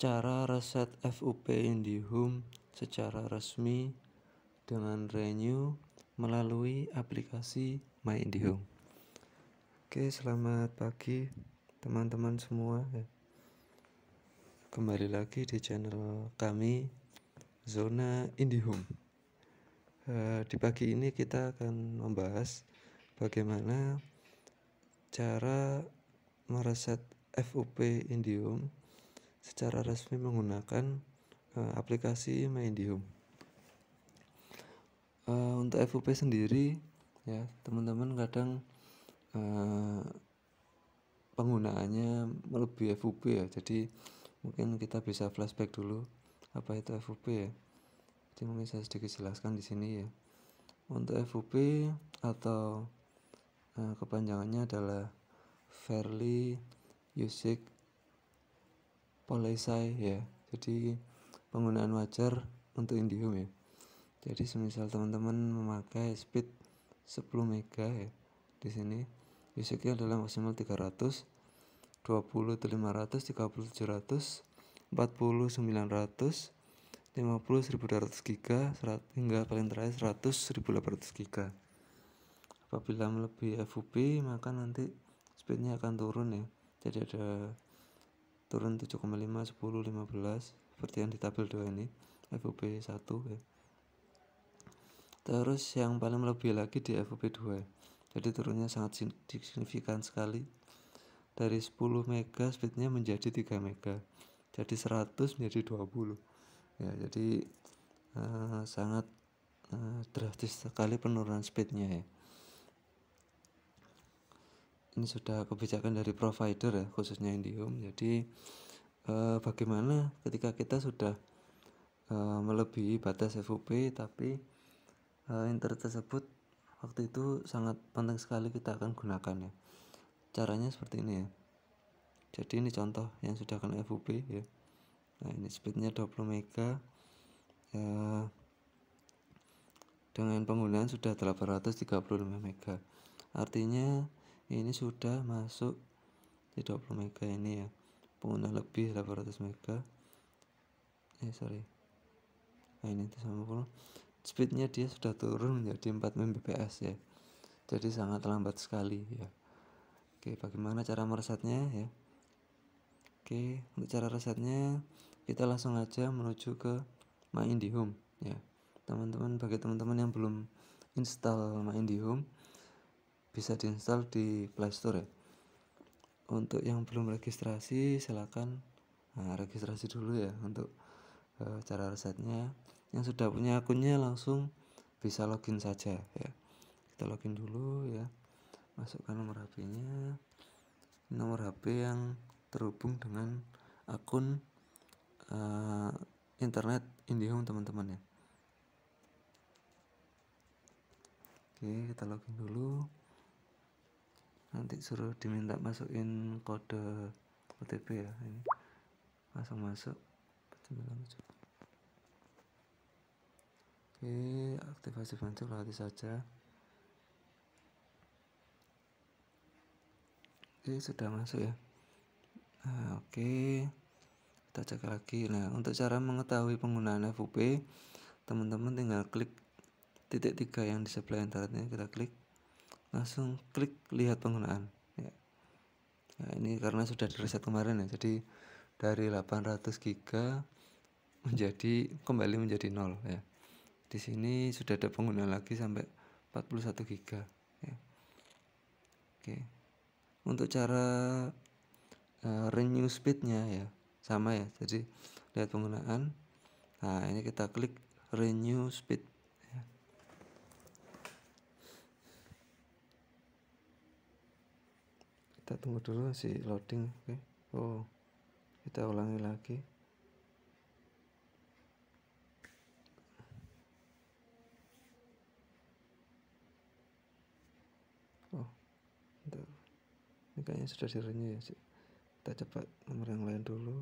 cara reset FUP IndiHome secara resmi dengan Renew melalui aplikasi My IndiHome. Oke, selamat pagi teman-teman semua. Kembali lagi di channel kami Zona IndiHome. Eh, di pagi ini kita akan membahas bagaimana cara mereset FUP IndiHome secara resmi menggunakan uh, aplikasi Medium. Uh, untuk FUP sendiri ya teman-teman kadang uh, penggunaannya lebih FUP ya jadi mungkin kita bisa flashback dulu apa itu FUP ya jadi mungkin saya sedikit jelaskan di sini ya untuk FUP atau uh, kepanjangannya adalah Fairly Usage saya ya jadi penggunaan wajar untuk indium ya jadi semisal teman-teman memakai speed 10 mega ya di sini UCQ adalah maksimal 300 20 500 30 700 40 900 50 1200 giga hingga paling terakhir 100 1800 giga apabila melebihi FUP maka nanti speednya akan turun ya jadi ada turun 7,5 10 15 seperti yang di tabel 2 ini FOB 1 ya. terus yang paling lebih lagi di FOB 2 jadi turunnya sangat signifikan sekali dari 10 mega speednya menjadi 3 mega jadi 100 menjadi 20 ya jadi uh, sangat uh, drastis sekali penurunan speednya ya ini sudah kebijakan dari provider ya khususnya IndiHome jadi eh, bagaimana ketika kita sudah eh, melebihi batas FUP tapi eh, internet tersebut waktu itu sangat penting sekali kita akan gunakan ya caranya seperti ini ya jadi ini contoh yang sudah kena FUP ya nah ini speednya 20 mega ya, dengan penggunaan sudah 835 mega artinya ini sudah masuk di 20 mega ini ya pengguna lebih 800 mega eh sorry nah ini 350 speednya dia sudah turun menjadi 4 Mbps ya jadi sangat lambat sekali ya oke bagaimana cara meresetnya ya oke untuk cara resetnya kita langsung aja menuju ke My IndiHome ya teman-teman bagi teman-teman yang belum install My IndiHome bisa diinstal di Play Store ya. Untuk yang belum registrasi silakan nah, registrasi dulu ya untuk uh, cara resetnya. Yang sudah punya akunnya langsung bisa login saja ya. Kita login dulu ya. Masukkan nomor HP-nya. Nomor HP yang terhubung dengan akun uh, internet IndiHome teman-teman ya. Oke, kita login dulu nanti suruh diminta masukin kode OTP ya ini langsung masuk oke aktivasi bantu berarti saja ini sudah masuk ya nah, oke kita cek lagi nah untuk cara mengetahui penggunaan FUP teman-teman tinggal klik titik tiga yang di sebelah internetnya kita klik langsung klik lihat penggunaan ya. Nah, ini karena sudah reset kemarin ya jadi dari 800 giga menjadi kembali menjadi nol ya di sini sudah ada penggunaan lagi sampai 41 giga ya. oke untuk cara uh, renew speednya ya sama ya jadi lihat penggunaan nah ini kita klik renew speed kita tunggu dulu si loading oke okay. oh kita ulangi lagi oh bentar. ini kayaknya sudah direnyah ya kita cepat nomor yang lain dulu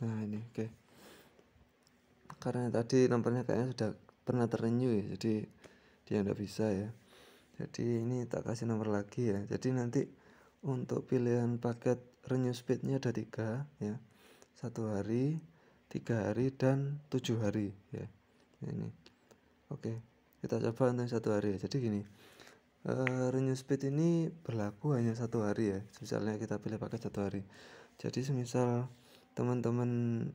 nah ini oke okay. karena tadi nomornya kayaknya sudah pernah terenyu ya jadi dia nggak bisa ya jadi ini tak kasih nomor lagi ya jadi nanti untuk pilihan paket renew speednya ada tiga ya satu hari tiga hari dan tujuh hari ya ini oke okay. kita coba untuk satu hari ya jadi gini Uh, renew speed ini berlaku hanya satu hari ya misalnya kita pilih paket satu hari jadi semisal teman-teman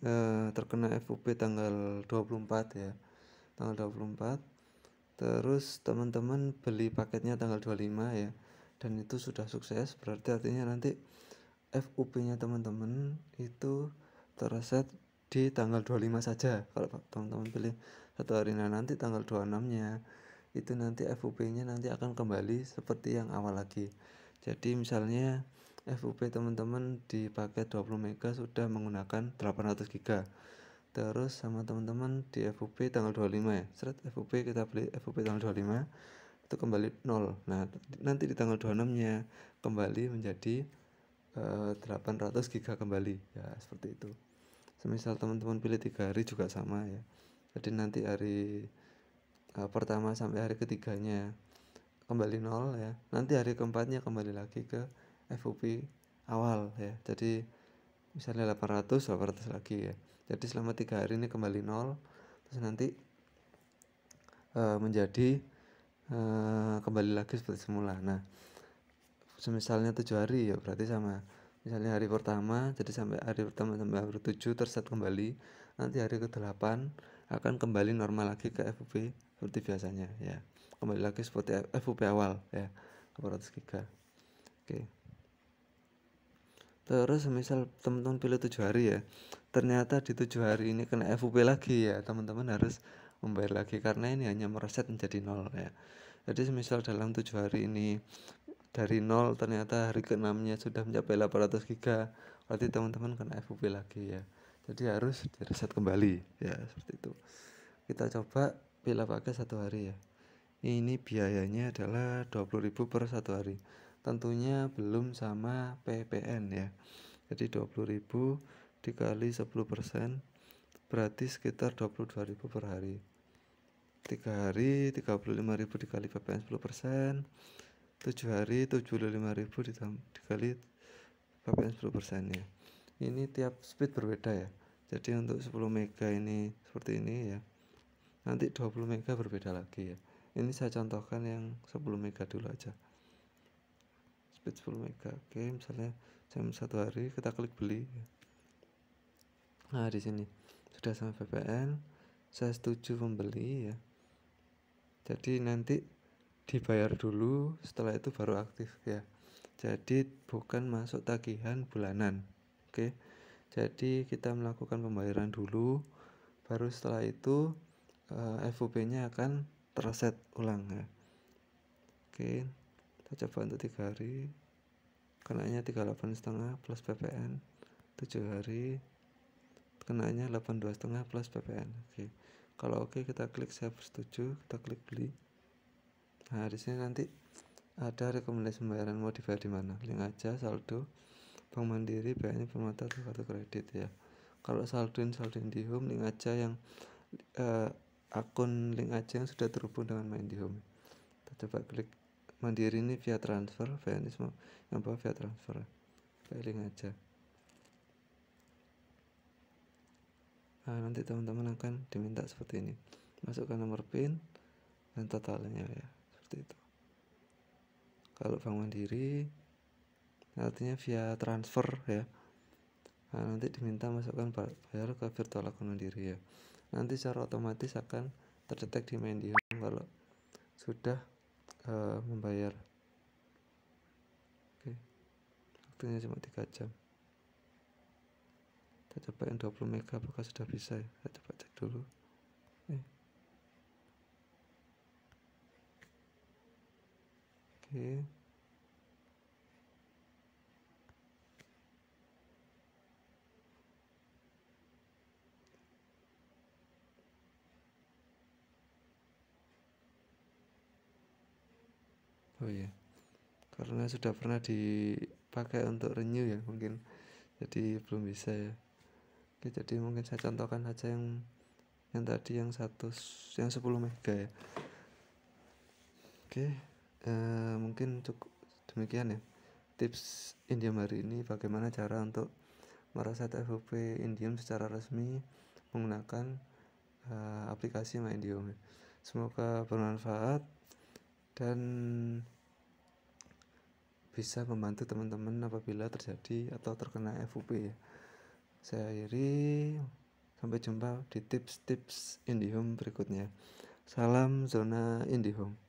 eh, terkena FUP tanggal 24 ya tanggal 24 terus teman-teman beli paketnya tanggal 25 ya dan itu sudah sukses berarti artinya nanti FUP nya teman-teman itu tereset di tanggal 25 saja kalau teman-teman beli satu hari nah, nanti tanggal 26 nya itu nanti FUP nya nanti akan kembali seperti yang awal lagi jadi misalnya FUP teman-teman di paket 20 mega sudah menggunakan 800 GB. terus sama teman-teman di FUP tanggal 25 ya seret FUP kita beli FUP tanggal 25 itu kembali 0 nah nanti di tanggal 26 nya kembali menjadi uh, 800 GB kembali ya seperti itu semisal teman-teman pilih 3 hari juga sama ya jadi nanti hari uh, pertama sampai hari ketiganya kembali 0 ya nanti hari keempatnya kembali lagi ke FOP awal ya jadi misalnya 800 800 lagi ya jadi selama tiga hari ini kembali nol terus nanti uh, menjadi uh, kembali lagi seperti semula nah misalnya tujuh hari ya berarti sama misalnya hari pertama jadi sampai hari pertama sampai hari tujuh terset kembali nanti hari ke-8 akan kembali normal lagi ke FUP seperti biasanya ya kembali lagi seperti FUP awal ya 800 giga oke okay terus misal teman-teman pilih tujuh hari ya ternyata di tujuh hari ini kena FUP lagi ya teman-teman harus membayar lagi karena ini hanya mereset menjadi nol ya jadi misal dalam tujuh hari ini dari nol ternyata hari keenamnya sudah mencapai 800 giga berarti teman-teman kena FUP lagi ya jadi harus direset kembali ya seperti itu kita coba pilih pakai satu hari ya ini biayanya adalah 20.000 per satu hari tentunya belum sama PPN ya jadi 20.000 dikali 10% berarti sekitar 22.000 per hari 3 hari 35.000 dikali PPN 10% 7 hari 75.000 dikali PPN 10% ya ini tiap speed berbeda ya jadi untuk 10 mega ini seperti ini ya nanti 20 mega berbeda lagi ya ini saya contohkan yang 10 mega dulu aja speed 10 mega oke misalnya jam satu hari kita klik beli nah di sini sudah sama BPN saya setuju membeli ya jadi nanti dibayar dulu setelah itu baru aktif ya jadi bukan masuk tagihan bulanan oke jadi kita melakukan pembayaran dulu baru setelah itu uh, eh, nya akan terset ulang ya oke kita coba untuk tiga hari kenanya 38 setengah plus PPN 7 hari kenanya 82 setengah plus PPN oke kalau oke kita klik saya setuju kita klik beli nah di sini nanti ada rekomendasi pembayaran mau dibayar di mana link aja saldo bank mandiri BNI, permata atau kartu kredit ya kalau saldo saldoin di home link aja yang uh, akun link aja yang sudah terhubung dengan main di home kita coba klik Mandiri ini via transfer, VNI semua yang bawah via transfer. Keliling aja. Nah, nanti teman-teman akan diminta seperti ini. Masukkan nomor PIN dan totalnya ya, seperti itu. Kalau Bank Mandiri artinya via transfer ya. Nah, nanti diminta masukkan bayar ke virtual akun mandiri ya. Nanti secara otomatis akan terdetek di Mendium kalau sudah uh, membayar oke okay. waktunya cuma 3 jam kita coba yang 20 mega apakah sudah bisa ya kita coba cek dulu eh. oke okay. oh iya karena sudah pernah dipakai untuk renew ya mungkin jadi belum bisa ya Oke, jadi mungkin saya contohkan saja yang yang tadi yang satu yang 10 mega ya oke E, mungkin cukup demikian ya tips Indium hari ini bagaimana cara untuk mereset FVP Indium secara resmi menggunakan e, aplikasi My ya. semoga bermanfaat dan bisa membantu teman-teman apabila terjadi atau terkena FUP ya. Saya akhiri sampai jumpa di tips-tips IndiHome berikutnya. Salam zona IndiHome.